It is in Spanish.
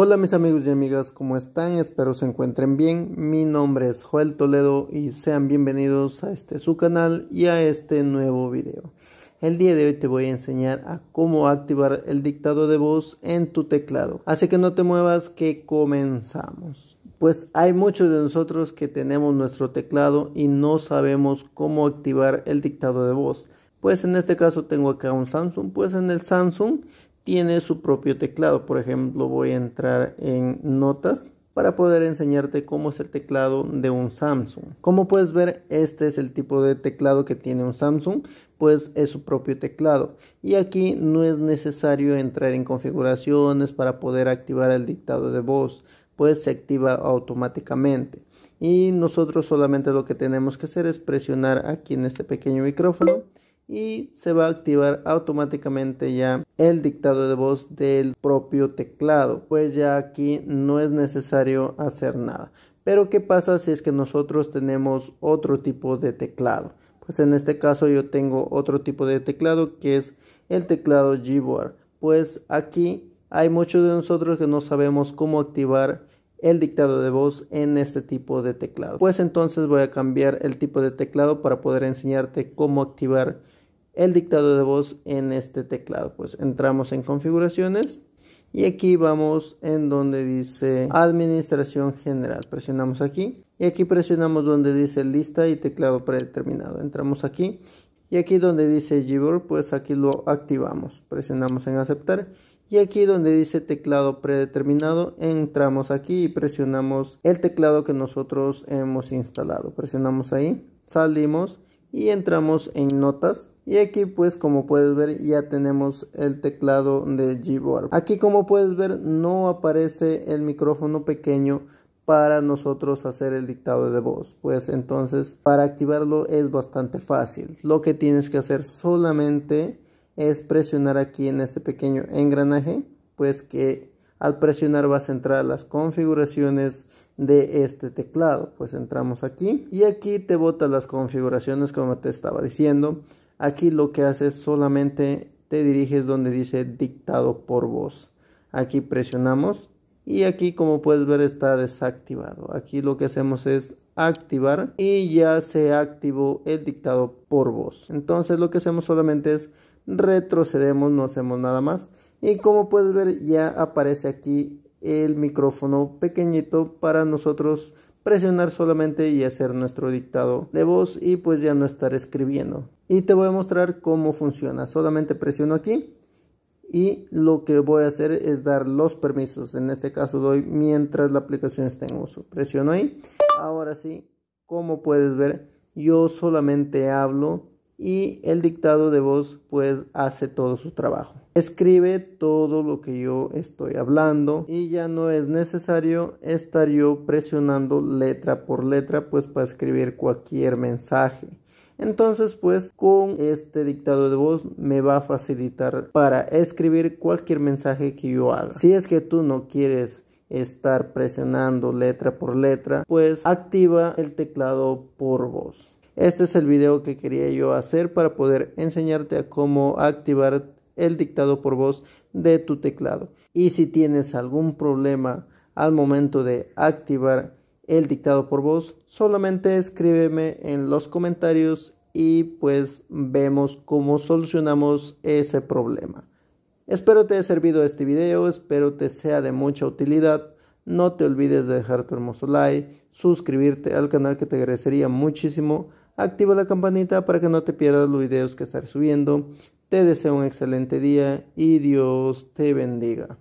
Hola mis amigos y amigas, ¿cómo están? Espero se encuentren bien. Mi nombre es Joel Toledo y sean bienvenidos a este su canal y a este nuevo video. El día de hoy te voy a enseñar a cómo activar el dictado de voz en tu teclado. Así que no te muevas que comenzamos. Pues hay muchos de nosotros que tenemos nuestro teclado y no sabemos cómo activar el dictado de voz. Pues en este caso tengo acá un Samsung, pues en el Samsung tiene su propio teclado. Por ejemplo, voy a entrar en notas para poder enseñarte cómo es el teclado de un Samsung. Como puedes ver, este es el tipo de teclado que tiene un Samsung, pues es su propio teclado. Y aquí no es necesario entrar en configuraciones para poder activar el dictado de voz, pues se activa automáticamente. Y nosotros solamente lo que tenemos que hacer es presionar aquí en este pequeño micrófono y se va a activar automáticamente ya el dictado de voz del propio teclado pues ya aquí no es necesario hacer nada pero qué pasa si es que nosotros tenemos otro tipo de teclado pues en este caso yo tengo otro tipo de teclado que es el teclado Gboard pues aquí hay muchos de nosotros que no sabemos cómo activar el dictado de voz en este tipo de teclado pues entonces voy a cambiar el tipo de teclado para poder enseñarte cómo activar el dictado de voz en este teclado. Pues entramos en configuraciones y aquí vamos en donde dice administración general. Presionamos aquí y aquí presionamos donde dice lista y teclado predeterminado. Entramos aquí y aquí donde dice Gboard pues aquí lo activamos. Presionamos en aceptar y aquí donde dice teclado predeterminado entramos aquí y presionamos el teclado que nosotros hemos instalado. Presionamos ahí, salimos y entramos en notas y aquí pues como puedes ver ya tenemos el teclado de Gboard. Aquí como puedes ver no aparece el micrófono pequeño para nosotros hacer el dictado de voz. Pues entonces para activarlo es bastante fácil. Lo que tienes que hacer solamente es presionar aquí en este pequeño engranaje. Pues que al presionar vas a entrar a las configuraciones de este teclado. Pues entramos aquí y aquí te bota las configuraciones como te estaba diciendo. Aquí lo que haces solamente te diriges donde dice dictado por voz. Aquí presionamos y aquí como puedes ver está desactivado. Aquí lo que hacemos es activar y ya se activó el dictado por voz. Entonces lo que hacemos solamente es retrocedemos, no hacemos nada más. Y como puedes ver ya aparece aquí el micrófono pequeñito para nosotros presionar solamente y hacer nuestro dictado de voz y pues ya no estar escribiendo. Y te voy a mostrar cómo funciona. Solamente presiono aquí y lo que voy a hacer es dar los permisos. En este caso doy mientras la aplicación está en uso. Presiono ahí. Ahora sí, como puedes ver, yo solamente hablo y el dictado de voz pues hace todo su trabajo. Escribe todo lo que yo estoy hablando y ya no es necesario estar yo presionando letra por letra pues para escribir cualquier mensaje. Entonces pues con este dictado de voz me va a facilitar para escribir cualquier mensaje que yo haga. Si es que tú no quieres estar presionando letra por letra pues activa el teclado por voz. Este es el video que quería yo hacer para poder enseñarte a cómo activar el dictado por voz de tu teclado. Y si tienes algún problema al momento de activar el dictado por voz, solamente escríbeme en los comentarios y pues vemos cómo solucionamos ese problema. Espero te haya servido este video, espero te sea de mucha utilidad. No te olvides de dejar tu hermoso like, suscribirte al canal que te agradecería muchísimo Activa la campanita para que no te pierdas los videos que estaré subiendo. Te deseo un excelente día y Dios te bendiga.